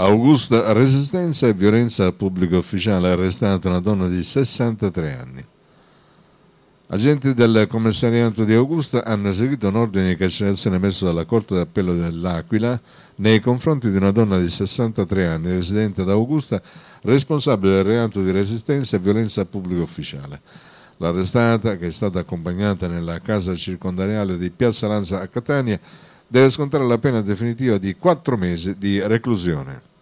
Augusta resistenza e violenza a pubblico ufficiale ha arrestato una donna di 63 anni. Agenti del commissariato di Augusta hanno eseguito un ordine di carcerazione emesso dalla Corte d'Appello dell'Aquila nei confronti di una donna di 63 anni residente ad Augusta responsabile del reato di resistenza e violenza a pubblico ufficiale. L'arrestata, che è stata accompagnata nella casa circondariale di Piazza Lanza a Catania, deve scontare la pena definitiva di quattro mesi di reclusione.